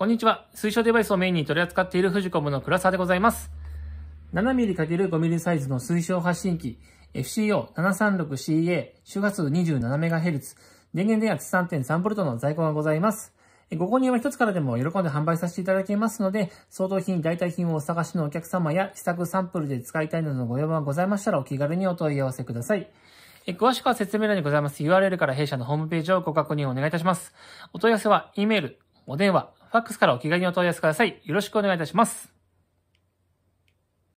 こんにちは。推奨デバイスをメインに取り扱っているフジコムの倉沢でございます。7mm×5mm サイズの推奨発信機 FCO736CA 周波数 27MHz 電源電圧 3.3V の在庫がございます。ご購入は一つからでも喜んで販売させていただけますので、相当品、代替品をお探しのお客様や、試作サンプルで使いたいなどのご要望がございましたらお気軽にお問い合わせください。え詳しくは説明欄にございます URL から弊社のホームページをご確認をお願いいたします。お問い合わせは、E メール、お電話、ファックスからお気軽にお問い合わせください。よろしくお願いいたします。